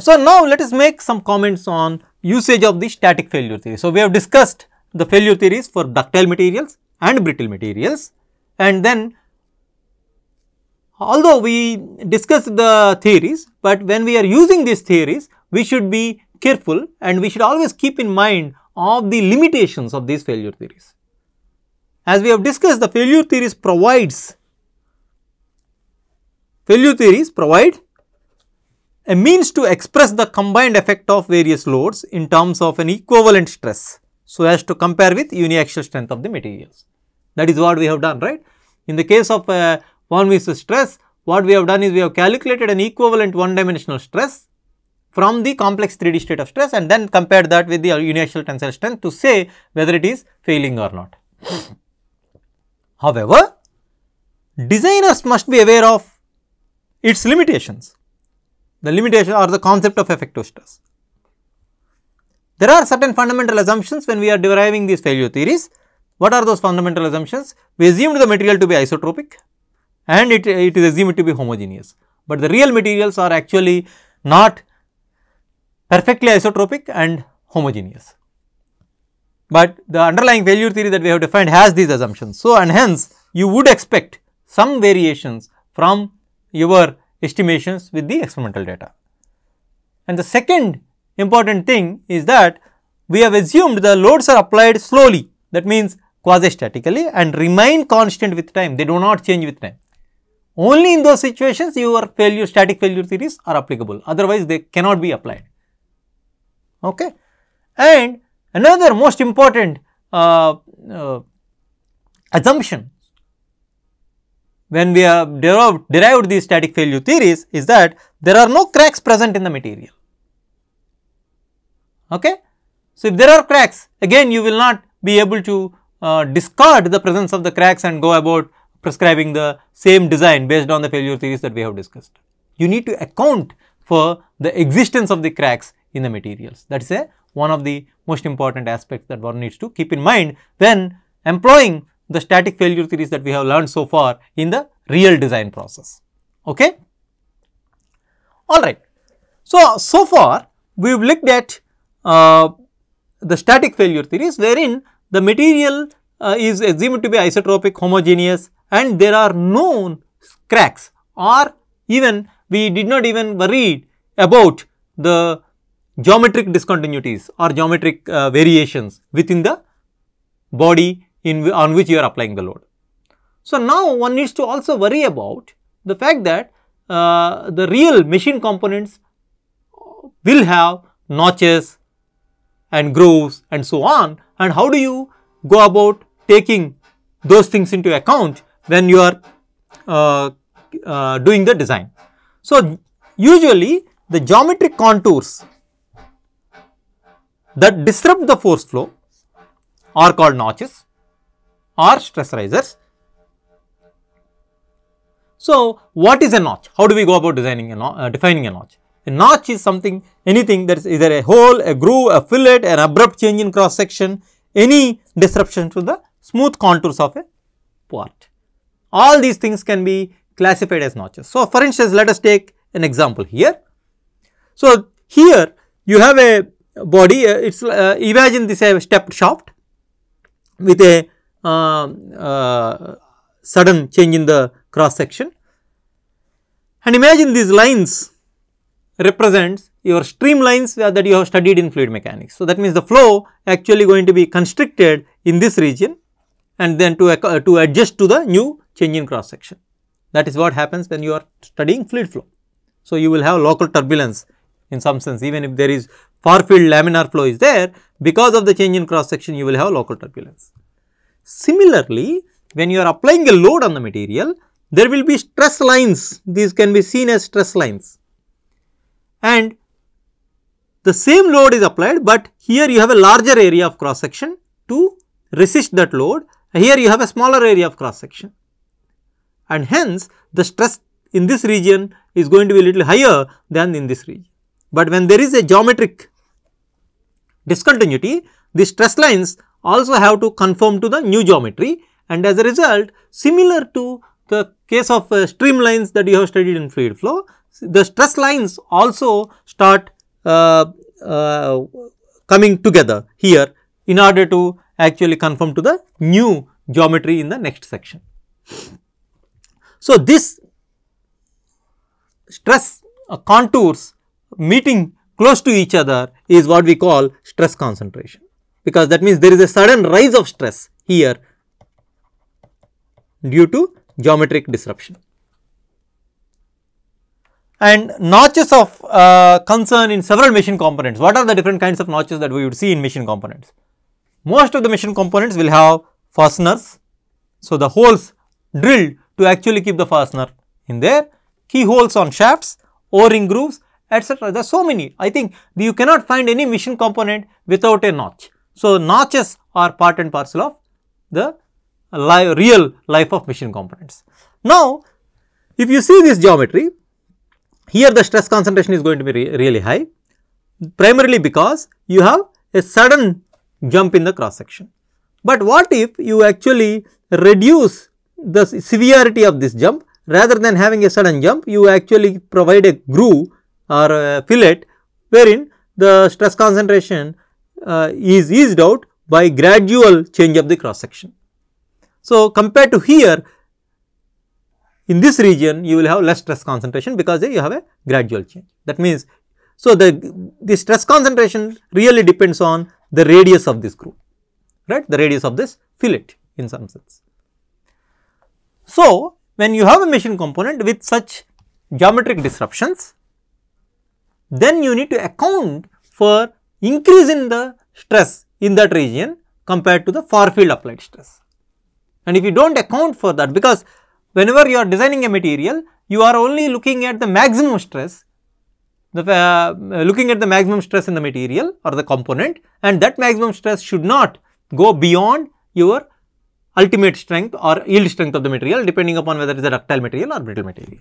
So, now let us make some comments on usage of the static failure theory. So, we have discussed the failure theories for ductile materials and brittle materials and then although we discussed the theories, but when we are using these theories, we should be careful and we should always keep in mind of the limitations of these failure theories. As we have discussed, the failure theories provides failure theories provide a means to express the combined effect of various loads in terms of an equivalent stress so as to compare with uniaxial strength of the materials. That is what we have done, right. In the case of uh, von Mises stress, what we have done is we have calculated an equivalent one dimensional stress from the complex 3D state of stress and then compared that with the uniaxial tensile strength to say whether it is failing or not. However, designers must be aware of its limitations the limitation or the concept of effective stress. There are certain fundamental assumptions when we are deriving these failure theories. What are those fundamental assumptions? We assumed the material to be isotropic and it, it is assumed to be homogeneous, but the real materials are actually not perfectly isotropic and homogeneous. But the underlying failure theory that we have defined has these assumptions. So, and hence you would expect some variations from your estimations with the experimental data. And the second important thing is that we have assumed the loads are applied slowly that means quasi-statically and remain constant with time they do not change with time. Only in those situations your failure static failure theories are applicable otherwise they cannot be applied. Okay. And another most important uh, uh, assumption when we have derived, derived these static failure theories is that there are no cracks present in the material. Okay? So, if there are cracks again you will not be able to uh, discard the presence of the cracks and go about prescribing the same design based on the failure theories that we have discussed. You need to account for the existence of the cracks in the materials. That is a one of the most important aspects that one needs to keep in mind when employing the static failure theories that we have learned so far in the real design process. Okay? All right. So, so far we have looked at uh, the static failure theories wherein the material uh, is assumed to be isotropic, homogeneous and there are known cracks or even we did not even worry about the geometric discontinuities or geometric uh, variations within the body in, on which you are applying the load. So now one needs to also worry about the fact that uh, the real machine components will have notches and grooves and so on and how do you go about taking those things into account when you are uh, uh, doing the design. So usually the geometric contours that disrupt the force flow are called notches or stressors. So, what is a notch? How do we go about designing a notch, uh, defining a notch? A notch is something, anything that is either a hole, a groove, a fillet, an abrupt change in cross section, any disruption to the smooth contours of a part. All these things can be classified as notches. So, for instance, let us take an example here. So, here you have a body, uh, it's uh, imagine this a stepped shaft with a um, uh, sudden change in the cross section. And imagine these lines represents your streamlines that you have studied in fluid mechanics. So, that means the flow actually going to be constricted in this region and then to, uh, to adjust to the new change in cross section. That is what happens when you are studying fluid flow. So, you will have local turbulence in some sense even if there is far field laminar flow is there because of the change in cross section you will have local turbulence. Similarly, when you are applying a load on the material, there will be stress lines. These can be seen as stress lines. And the same load is applied, but here you have a larger area of cross section to resist that load. Here you have a smaller area of cross section. And hence, the stress in this region is going to be a little higher than in this region. But when there is a geometric discontinuity, the stress lines also have to conform to the new geometry and as a result similar to the case of uh, streamlines that you have studied in fluid flow, the stress lines also start uh, uh, coming together here in order to actually conform to the new geometry in the next section. So, this stress uh, contours meeting close to each other is what we call stress concentration because that means there is a sudden rise of stress here due to geometric disruption. And notches of uh, concern in several machine components. What are the different kinds of notches that we would see in machine components? Most of the machine components will have fasteners. So, the holes drilled to actually keep the fastener in there, keyholes on shafts, o-ring grooves, etc. There are so many. I think you cannot find any machine component without a notch. So, notches are part and parcel of the real life of machine components. Now, if you see this geometry, here the stress concentration is going to be re really high, primarily because you have a sudden jump in the cross section. But what if you actually reduce the severity of this jump rather than having a sudden jump, you actually provide a groove or a fillet wherein the stress concentration uh, is eased out by gradual change of the cross section. So, compared to here in this region you will have less stress concentration because you have a gradual change that means so the the stress concentration really depends on the radius of this group right the radius of this fillet in some sense. So, when you have a machine component with such geometric disruptions then you need to account for increase in the stress in that region compared to the far field applied stress. And if you do not account for that because whenever you are designing a material, you are only looking at the maximum stress, the, uh, looking at the maximum stress in the material or the component and that maximum stress should not go beyond your ultimate strength or yield strength of the material depending upon whether it is a ductile material or brittle material.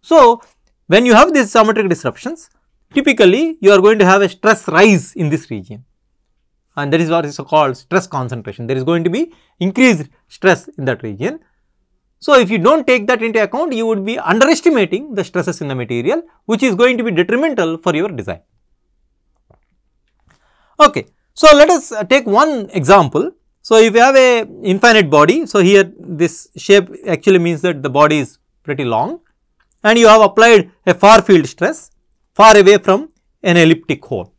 So, when you have these geometric disruptions, typically you are going to have a stress rise in this region and that is what is called stress concentration. There is going to be increased stress in that region. So, if you do not take that into account, you would be underestimating the stresses in the material which is going to be detrimental for your design. Okay. So, let us uh, take one example. So, if you have a infinite body, so here this shape actually means that the body is pretty long and you have applied a far field stress far away from an elliptic hole.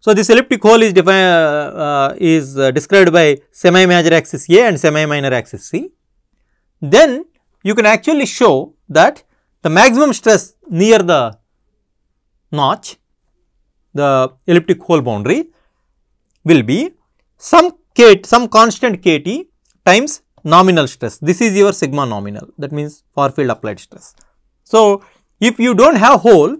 So, this elliptic hole is, defined, uh, uh, is uh, described by semi major axis A and semi minor axis C. Then you can actually show that the maximum stress near the notch, the elliptic hole boundary will be some k, some constant kT times nominal stress. This is your sigma nominal that means far field applied stress. So, if you do not have hole,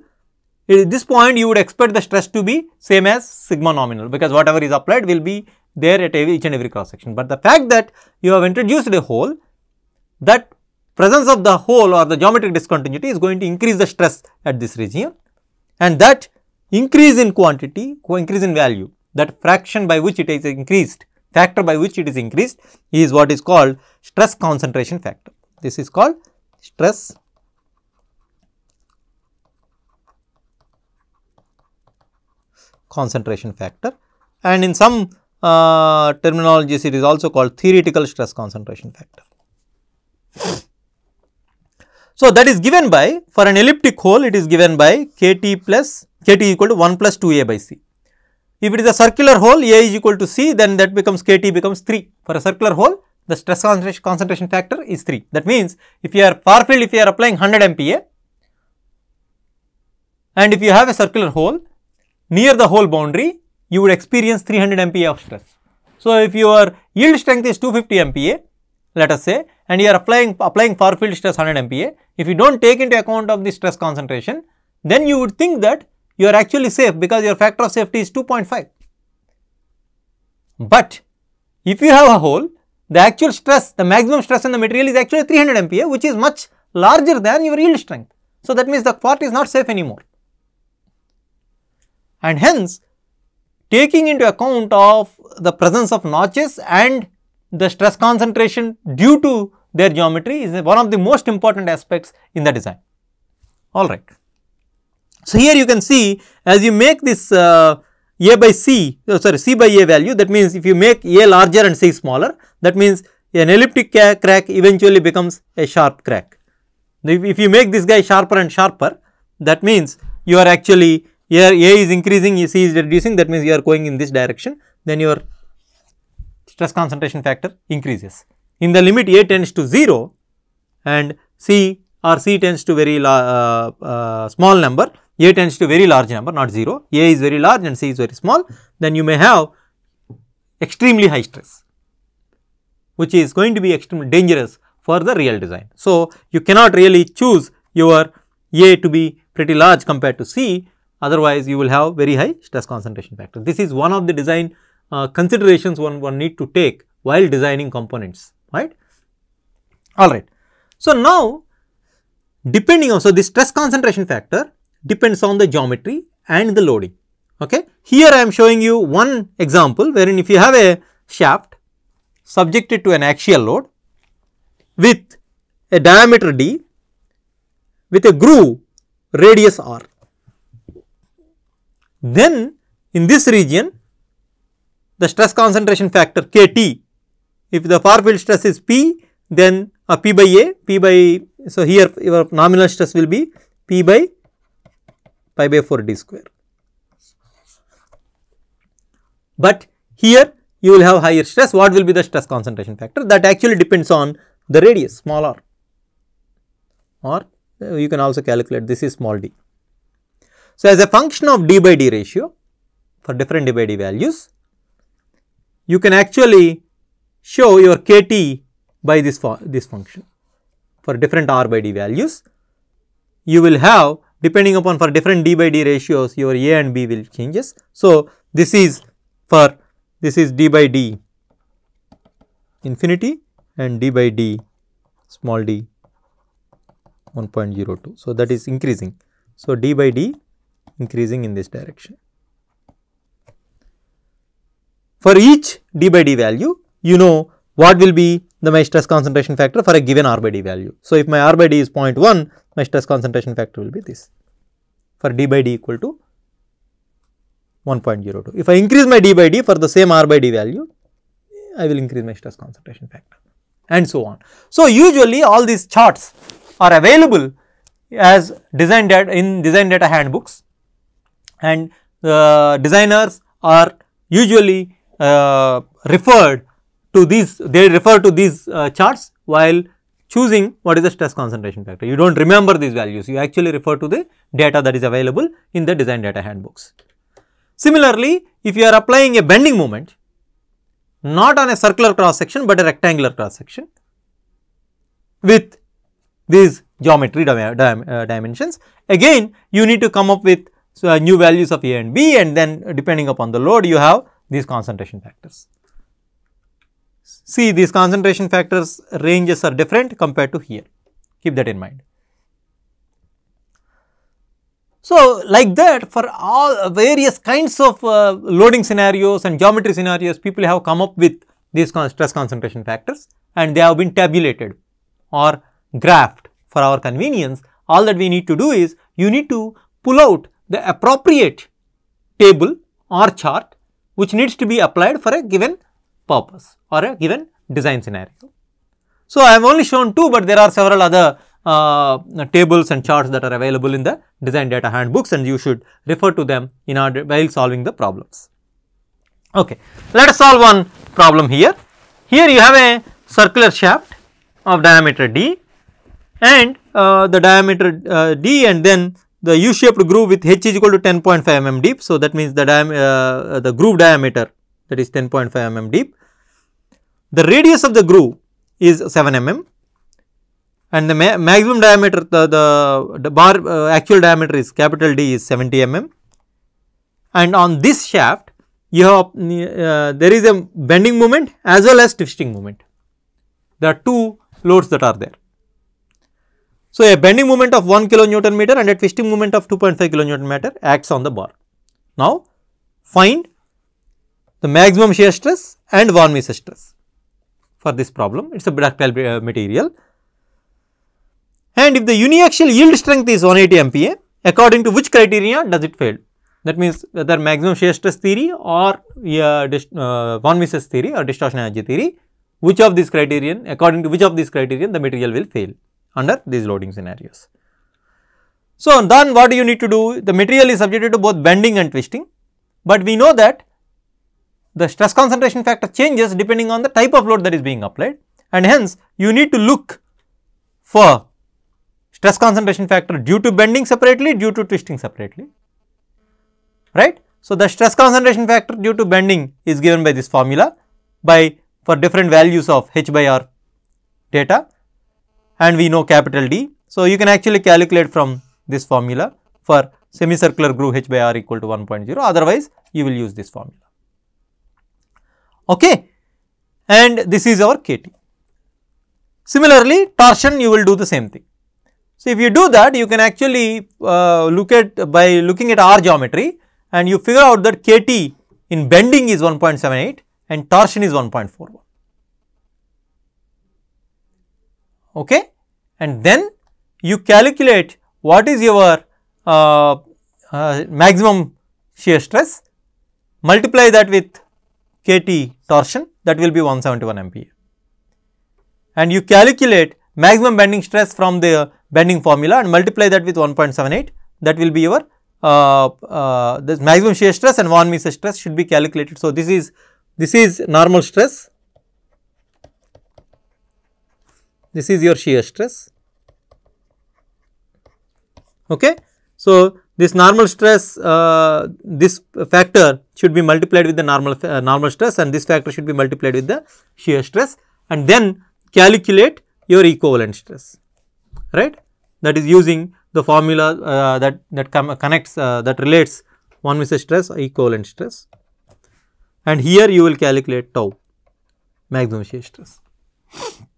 at this point you would expect the stress to be same as sigma nominal because whatever is applied will be there at each and every cross section. But the fact that you have introduced a hole, that presence of the hole or the geometric discontinuity is going to increase the stress at this region and that increase in quantity, increase in value, that fraction by which it is increased, factor by which it is increased is what is called stress concentration factor. This is called stress concentration factor and in some uh, terminologies it is also called theoretical stress concentration factor. So, that is given by for an elliptic hole it is given by kt plus kt equal to 1 plus 2a by c. If it is a circular hole a is equal to c then that becomes kt becomes 3 for a circular hole the stress concentration factor is 3. That means, if you are far field if you are applying 100 MPa and if you have a circular hole near the hole boundary, you would experience 300 MPa of stress. So, if your yield strength is 250 MPa, let us say, and you are applying, applying far field stress 100 MPa, if you do not take into account of the stress concentration, then you would think that you are actually safe because your factor of safety is 2.5. But if you have a hole, the actual stress, the maximum stress in the material is actually 300 MPa, which is much larger than your yield strength. So, that means the part is not safe anymore and hence taking into account of the presence of notches and the stress concentration due to their geometry is one of the most important aspects in the design. All right. So, here you can see as you make this uh, A by C, oh sorry C by A value that means if you make A larger and C smaller that means an elliptic crack eventually becomes a sharp crack. If, if you make this guy sharper and sharper that means you are actually here A is increasing, C is reducing that means you are going in this direction then your stress concentration factor increases. In the limit A tends to 0 and C or C tends to very uh, uh, small number, A tends to very large number not 0, A is very large and C is very small then you may have extremely high stress which is going to be extremely dangerous for the real design. So, you cannot really choose your A to be pretty large compared to C otherwise you will have very high stress concentration factor. This is one of the design uh, considerations one, one need to take while designing components, right. Alright. So, now depending on, so the stress concentration factor depends on the geometry and the loading, okay. Here I am showing you one example wherein if you have a shaft subjected to an axial load with a diameter d with a groove radius r then in this region the stress concentration factor Kt, if the far field stress is P then a p P by A, P by, so here your nominal stress will be P by pi by 4 d square. But here you will have higher stress, what will be the stress concentration factor? That actually depends on the radius small r or you can also calculate this is small d. So, as a function of d by d ratio for different d by d values, you can actually show your kt by this, this function for different r by d values. You will have depending upon for different d by d ratios your a and b will changes. So, this is for this is d by d infinity and d by d small d 1.02. So, that is increasing. So, d by d increasing in this direction. For each d by d value, you know what will be the my stress concentration factor for a given r by d value. So, if my r by d is 0.1, my stress concentration factor will be this for d by d equal to 1.02. If I increase my d by d for the same r by d value, I will increase my stress concentration factor and so on. So, usually all these charts are available as design data in design data handbooks and uh, designers are usually uh, referred to these they refer to these uh, charts while choosing what is the stress concentration factor. You do not remember these values you actually refer to the data that is available in the design data handbooks. Similarly, if you are applying a bending moment not on a circular cross section, but a rectangular cross section with these geometry dim uh, dimensions again you need to come up with so uh, new values of A and B and then depending upon the load you have these concentration factors. See these concentration factors ranges are different compared to here, keep that in mind. So, like that for all uh, various kinds of uh, loading scenarios and geometry scenarios people have come up with these con stress concentration factors and they have been tabulated or graphed for our convenience. All that we need to do is you need to pull out the appropriate table or chart which needs to be applied for a given purpose or a given design scenario. So, I have only shown two, but there are several other uh, tables and charts that are available in the design data handbooks and you should refer to them in order while solving the problems. Okay. Let us solve one problem here. Here you have a circular shaft of diameter d and uh, the diameter uh, d and then the U-shaped groove with h is equal to 10.5 mm deep. So, that means the, uh, the groove diameter that is 10.5 mm deep. The radius of the groove is 7 mm and the ma maximum diameter the, the, the bar uh, actual diameter is capital D is 70 mm and on this shaft you have uh, there is a bending moment as well as twisting moment. There are two loads that are there. So, a bending moment of 1 kilonewton meter and a twisting moment of 2.5 kilonewton meter acts on the bar. Now, find the maximum shear stress and von Mises stress for this problem. It is a ductile uh, material. And if the uniaxial yield strength is 180 MPa, according to which criteria does it fail? That means whether maximum shear stress theory or uh, uh, von Mises theory or distortion energy theory, which of these criterion, according to which of these criterion the material will fail under these loading scenarios. So, then what do you need to do? The material is subjected to both bending and twisting, but we know that the stress concentration factor changes depending on the type of load that is being applied and hence you need to look for stress concentration factor due to bending separately, due to twisting separately, right. So, the stress concentration factor due to bending is given by this formula by for different values of h by r data and we know capital D. So, you can actually calculate from this formula for semicircular groove H by R equal to 1.0 otherwise you will use this formula. Okay. And this is our KT. Similarly, torsion you will do the same thing. So, if you do that you can actually uh, look at by looking at R geometry and you figure out that KT in bending is 1.78 and torsion is 1.41. Okay and then you calculate what is your uh, uh, maximum shear stress, multiply that with kT torsion that will be 171 MPa. And you calculate maximum bending stress from the bending formula and multiply that with 1.78 that will be your uh, uh, this maximum shear stress and von Mises stress should be calculated. So, this is this is normal stress, this is your shear stress okay. So, this normal stress uh, this factor should be multiplied with the normal uh, normal stress and this factor should be multiplied with the shear stress and then calculate your equivalent stress right that is using the formula uh, that that connects uh, that relates one with stress equivalent stress and here you will calculate tau maximum shear stress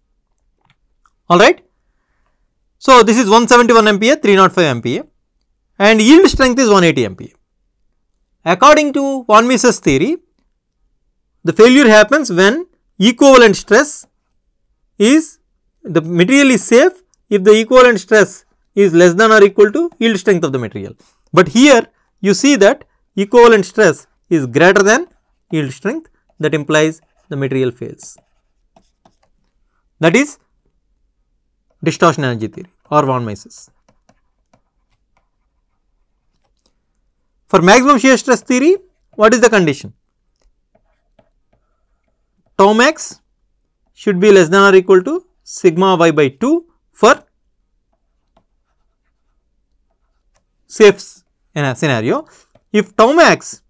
all right so this is 171 MPa, 305 MPa and yield strength is 180 MPa. According to von Mises theory, the failure happens when equivalent stress is the material is safe if the equivalent stress is less than or equal to yield strength of the material. But here you see that equivalent stress is greater than yield strength that implies the material fails. That is distortion energy theory or von Mises. For maximum shear stress theory, what is the condition? Tau max should be less than or equal to sigma y by 2 for safe scenario. If tau max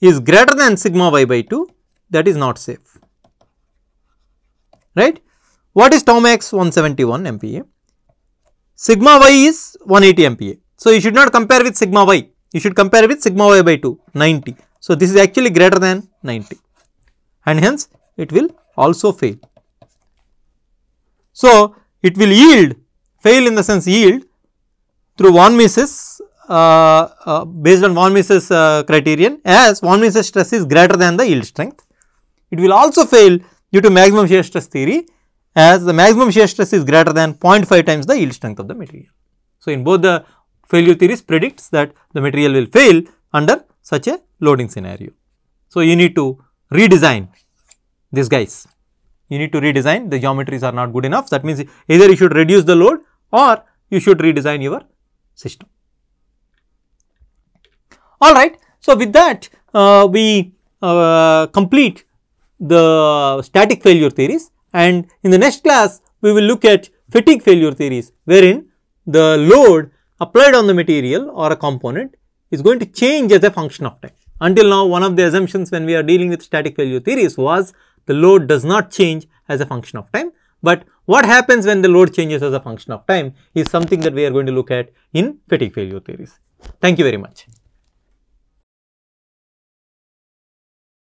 is greater than sigma y by 2, that is not safe, right? What is X 171 MPa? Sigma y is 180 MPa. So, you should not compare with sigma y, you should compare with sigma y by 2, 90. So, this is actually greater than 90 and hence it will also fail. So, it will yield, fail in the sense yield through von Mises uh, uh, based on von Mises uh, criterion as von Mises stress is greater than the yield strength. It will also fail due to maximum shear stress theory as the maximum shear stress is greater than 0.5 times the yield strength of the material. So, in both the failure theories predicts that the material will fail under such a loading scenario. So, you need to redesign these guys, you need to redesign the geometries are not good enough that means either you should reduce the load or you should redesign your system. Alright, so with that uh, we uh, complete the static failure theories and in the next class we will look at fatigue failure theories wherein the load applied on the material or a component is going to change as a function of time. Until now one of the assumptions when we are dealing with static failure theories was the load does not change as a function of time, but what happens when the load changes as a function of time is something that we are going to look at in fatigue failure theories. Thank you very much.